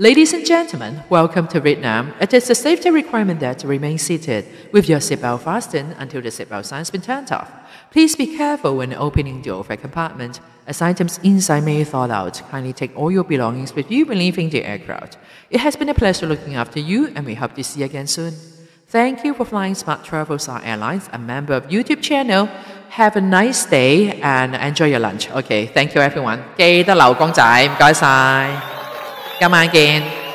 Ladies and gentlemen, welcome to Vietnam. It is a safety requirement that remain seated with your seatbelt fastened until the seatbelt sign has been turned off. Please be careful when opening the overhead compartment, as items inside may fall out. Kindly take all your belongings with you when leaving the aircraft. It has been a pleasure looking after you, and we hope to see you again soon. Thank you for flying Smart Travel Star Airlines, a member of YouTube channel. Have a nice day and enjoy your lunch. Okay, thank you everyone. 記得留公仔，唔該晒。Cảm ơn chị